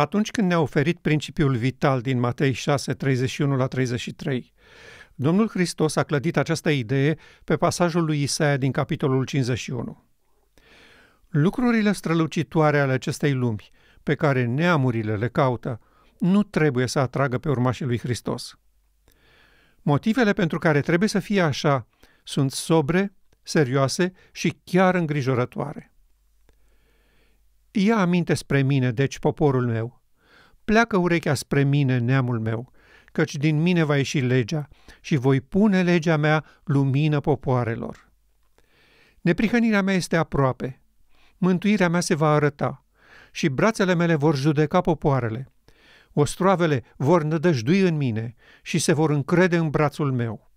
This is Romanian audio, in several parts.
atunci când ne-a oferit principiul vital din Matei 6, 31 la 33. Domnul Hristos a clădit această idee pe pasajul lui Isaia din capitolul 51. Lucrurile strălucitoare ale acestei lumi, pe care neamurile le caută, nu trebuie să atragă pe urmașii lui Hristos. Motivele pentru care trebuie să fie așa sunt sobre, serioase și chiar îngrijorătoare. Ia aminte spre mine, deci, poporul meu. Pleacă urechea spre mine, neamul meu, căci din mine va ieși legea și voi pune legea mea lumină popoarelor. Neprihănirea mea este aproape, mântuirea mea se va arăta și brațele mele vor judeca popoarele. Ostroavele vor nădăjdui în mine și se vor încrede în brațul meu.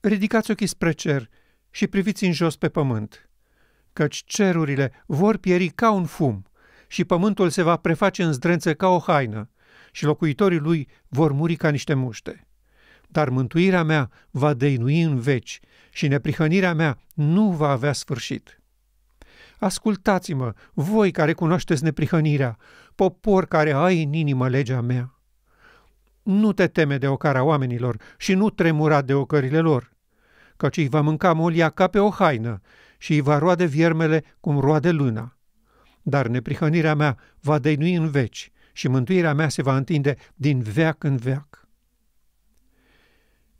Ridicați ochii spre cer și priviți în jos pe pământ – căci cerurile vor pieri ca un fum și pământul se va preface în zdrențe ca o haină și locuitorii lui vor muri ca niște muște. Dar mântuirea mea va dăinui în veci și neprihănirea mea nu va avea sfârșit. Ascultați-mă, voi care cunoașteți neprihănirea, popor care ai în inimă legea mea. Nu te teme de ocarea oamenilor și nu tremura de ocările lor, căci îi va mânca molia ca pe o haină și îi va roade viermele cum roade luna. Dar neprihănirea mea va dăinui în veci și mântuirea mea se va întinde din veac în veac.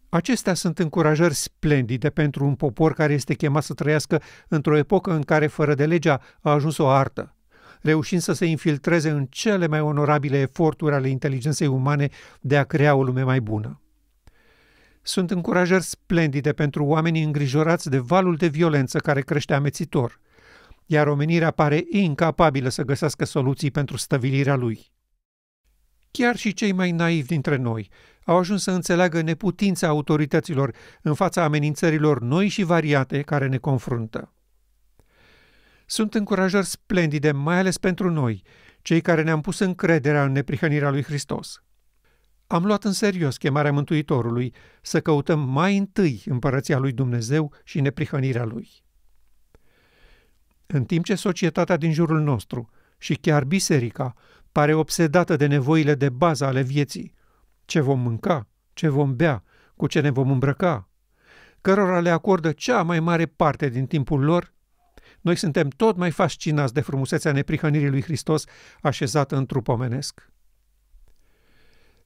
Acestea sunt încurajări splendide pentru un popor care este chemat să trăiască într-o epocă în care fără de legea a ajuns o artă, reușind să se infiltreze în cele mai onorabile eforturi ale inteligenței umane de a crea o lume mai bună sunt încurajări splendide pentru oamenii îngrijorați de valul de violență care crește amețitor, iar omenirea pare incapabilă să găsească soluții pentru stăvilirea lui. Chiar și cei mai naivi dintre noi au ajuns să înțeleagă neputința autorităților în fața amenințărilor noi și variate care ne confruntă. Sunt încurajări splendide, mai ales pentru noi, cei care ne-am pus încrederea în neprihănirea lui Hristos – am luat în serios chemarea Mântuitorului să căutăm mai întâi împărăția lui Dumnezeu și neprihănirea lui. În timp ce societatea din jurul nostru și chiar biserica pare obsedată de nevoile de bază ale vieții, ce vom mânca, ce vom bea, cu ce ne vom îmbrăca, cărora le acordă cea mai mare parte din timpul lor, noi suntem tot mai fascinați de frumusețea neprihănirii lui Hristos așezată în trup omenesc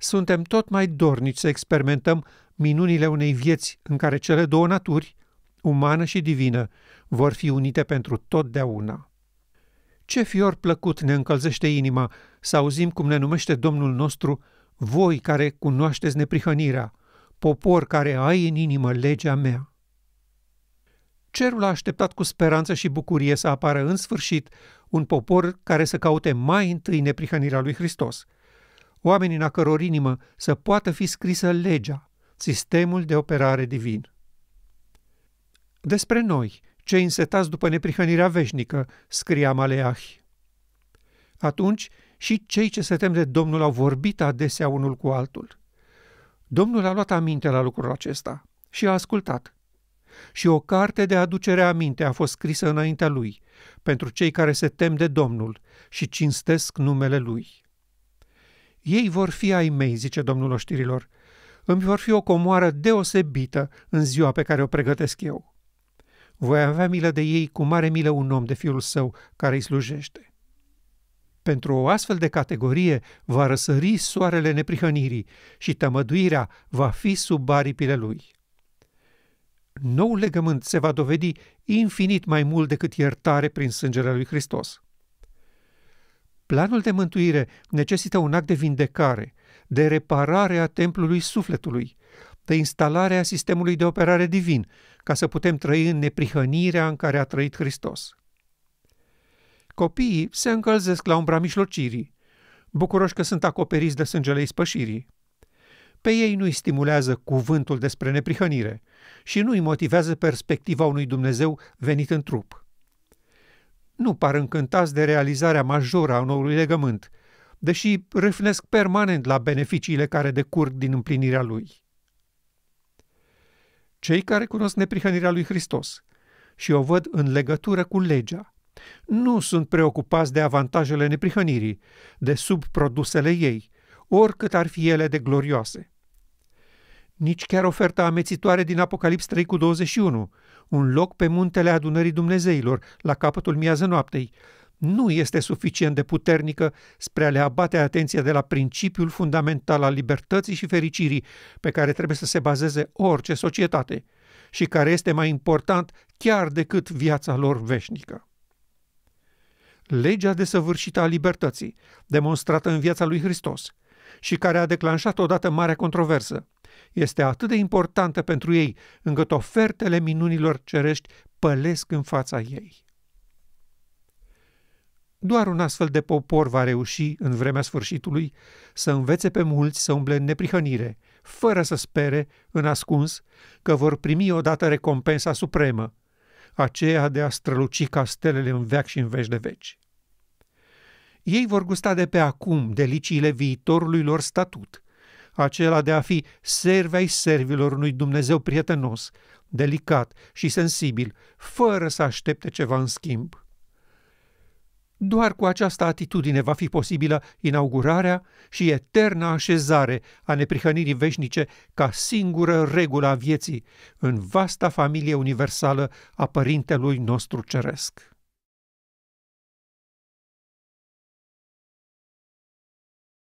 suntem tot mai dornici să experimentăm minunile unei vieți în care cele două naturi, umană și divină, vor fi unite pentru totdeauna. Ce fior plăcut ne încălzește inima să auzim cum ne numește Domnul nostru, voi care cunoașteți neprihănirea, popor care ai în inimă legea mea. Cerul a așteptat cu speranță și bucurie să apară în sfârșit un popor care să caute mai întâi neprihănirea lui Hristos – oamenii în a căror inimă să poată fi scrisă legea, sistemul de operare divin. Despre noi, cei însetați după neprihănirea veșnică, scria Maleah. Atunci și cei ce se tem de Domnul au vorbit adesea unul cu altul. Domnul a luat aminte la lucrul acesta și a ascultat. Și o carte de aducere a minte a fost scrisă înaintea lui, pentru cei care se tem de Domnul și cinstesc numele lui. Ei vor fi ai mei, zice domnul oștirilor. Îmi vor fi o comoară deosebită în ziua pe care o pregătesc eu. Voi avea milă de ei cu mare milă un om de fiul său care îi slujește. Pentru o astfel de categorie va răsări soarele neprihănirii și tămăduirea va fi sub aripile lui. Noul legământ se va dovedi infinit mai mult decât iertare prin sângele lui Hristos. Planul de mântuire necesită un act de vindecare, de reparare a templului sufletului, de instalare a sistemului de operare divin, ca să putem trăi în neprihănirea în care a trăit Hristos. Copiii se încălzesc la umbra mijlocirii, bucuroși că sunt acoperiți de sângele ispășirii. Pe ei nu-i stimulează cuvântul despre neprihănire și nu-i motivează perspectiva unui Dumnezeu venit în trup nu par încântați de realizarea majoră a noului legământ, deși râfnesc permanent la beneficiile care decurg din împlinirea lui. Cei care cunosc neprihănirea lui Hristos și o văd în legătură cu legea, nu sunt preocupați de avantajele neprihănirii, de subprodusele ei, oricât ar fi ele de glorioase – nici chiar oferta amețitoare din Apocalips 3 cu 21, un loc pe muntele adunării dumnezeilor, la capătul miază noaptei, nu este suficient de puternică spre a le abate atenția de la principiul fundamental al libertății și fericirii pe care trebuie să se bazeze orice societate și care este mai important chiar decât viața lor veșnică. Legea desăvârșită a libertății, demonstrată în viața lui Hristos, și care a declanșat odată mare controversă. Este atât de importantă pentru ei încât ofertele minunilor cerești pălesc în fața ei. Doar un astfel de popor va reuși, în vremea sfârșitului, să învețe pe mulți să umble în neprihănire, fără să spere, în ascuns, că vor primi odată recompensa supremă, aceea de a străluci castelele în veac și în veci de veci. Ei vor gusta de pe acum deliciile viitorului lor statut, acela de a fi servi ai servilor unui Dumnezeu prietenos, delicat și sensibil, fără să aștepte ceva în schimb. Doar cu această atitudine va fi posibilă inaugurarea și eterna așezare a neprihănirii veșnice ca singură regulă a vieții în vasta familie universală a Părintelui nostru Ceresc.